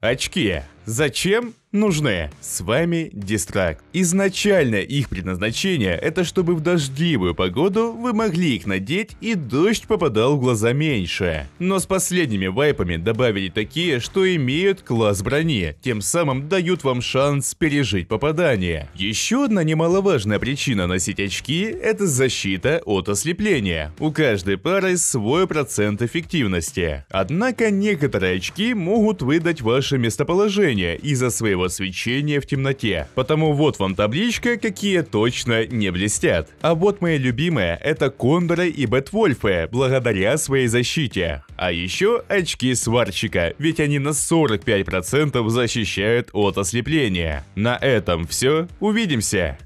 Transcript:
очки. Зачем нужны? С вами Дистракт. Изначально их предназначение это чтобы в дождливую погоду вы могли их надеть и дождь попадал в глаза меньше. Но с последними вайпами добавили такие, что имеют класс брони, тем самым дают вам шанс пережить попадание. Еще одна немаловажная причина носить очки это защита от ослепления. У каждой пары свой процент эффективности. Однако некоторые очки могут выдать ваше местоположение движения из-за своего свечения в темноте. Потому вот вам табличка, какие точно не блестят. А вот мои любимые – это кондоры и бэтвольфы, благодаря своей защите. А еще очки сварщика, ведь они на 45% защищают от ослепления. На этом все, увидимся!